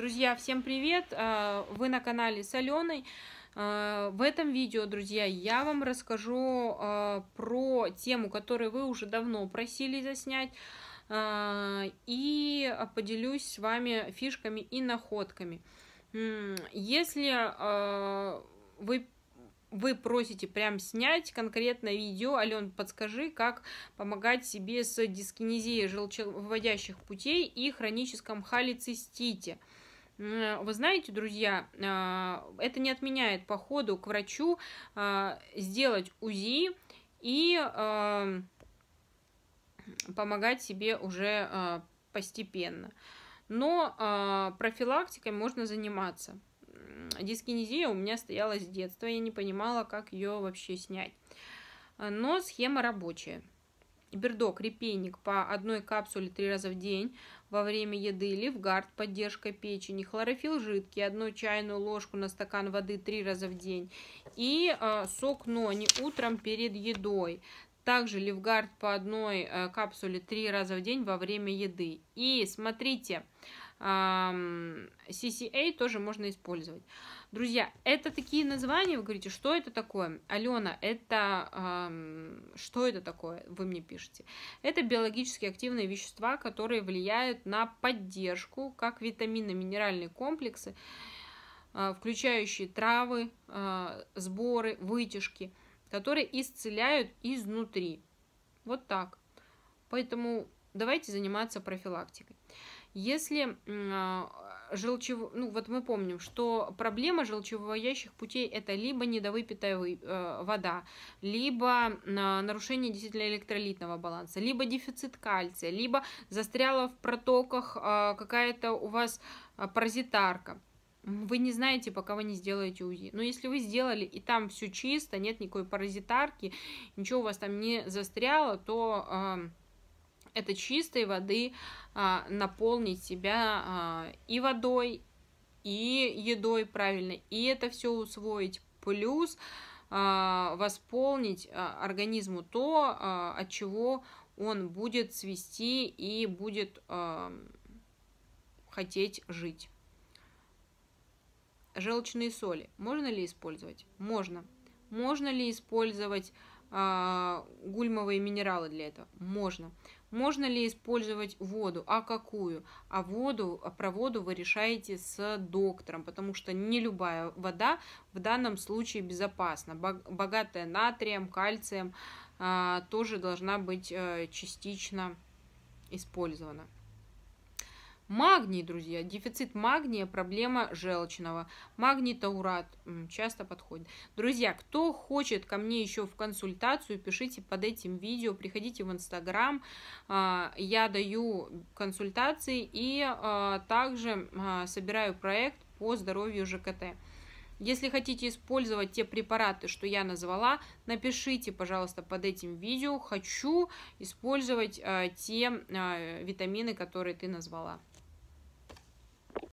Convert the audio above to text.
Друзья, всем привет! А, вы на канале с Аленой. А, в этом видео, друзья, я вам расскажу а, про тему, которую вы уже давно просили заснять. И поделюсь с вами фишками и находками. Если вы вы просите прям снять конкретное видео. Ален, подскажи, как помогать себе с дискинезией желчевыводящих путей и хроническом холецистите. Э, вы знаете, друзья, а, это не отменяет походу к врачу а, сделать УЗИ и а, помогать себе уже постепенно. Но профилактикой можно заниматься. Дискинезия у меня стояла с детства, я не понимала, как ее вообще снять. Э, но схема рабочая. Бердок, репейник по одной капсуле три раза в день во время еды, Левгард, поддержка печени, хлорофилл жидкий, одну чайную ложку на стакан воды три раза в день и э, сок нони утром перед едой. Также Левгард по одной э, капсуле три раза в день во время еды. И смотрите, CCA тоже можно использовать. Друзья, это такие названия, вы говорите, что это такое? Алена, это... что это такое? Вы мне пишете. Это биологически активные вещества, которые влияют на поддержку, как витаминно минеральные комплексы, э, включающие травы, э, сборы, вытяжки – которые исцеляют изнутри. Вот так. Поэтому давайте заниматься профилактикой. Если а, желчев... ну вот мы помним, что проблема желчевыводящих путей это либо недовыпитая э, вода, либо а, нарушение действительно электролитного баланса, либо дефицит кальция, либо застряла в протоках а, какая-то у вас паразитарка. Вы не знаете, пока вы не сделаете УЗИ. Но если вы сделали и там все чисто, нет никакой паразитарки, ничего у вас там не застряло, то э, это чистой воды э, наполнить себя э, и водой, и едой правильно, и это все усвоить. Плюс э, восполнить э, организму то, э, от чего он будет свести и будет э, хотеть жить. Желчные соли. Можно ли использовать? Можно. Можно ли использовать э, гульмовые минералы для этого? Можно. Можно ли использовать воду? А какую? А воду, а про воду вы решаете с доктором, потому что не любая вода в данном случае безопасна. Богатая натрием, кальцием э, тоже должна быть э, частично использована. Магний, друзья, дефицит магния, проблема желчного. Магний таурат часто подходит. Друзья, кто хочет ко мне еще в консультацию, пишите под этим видео, приходите в Инстаграм, а, я даю консультации и а, также а, собираю проект по здоровью ЖКТ. Если хотите использовать те препараты, что я назвала, напишите, пожалуйста, под этим видео. Хочу использовать те витамины, которые ты назвала.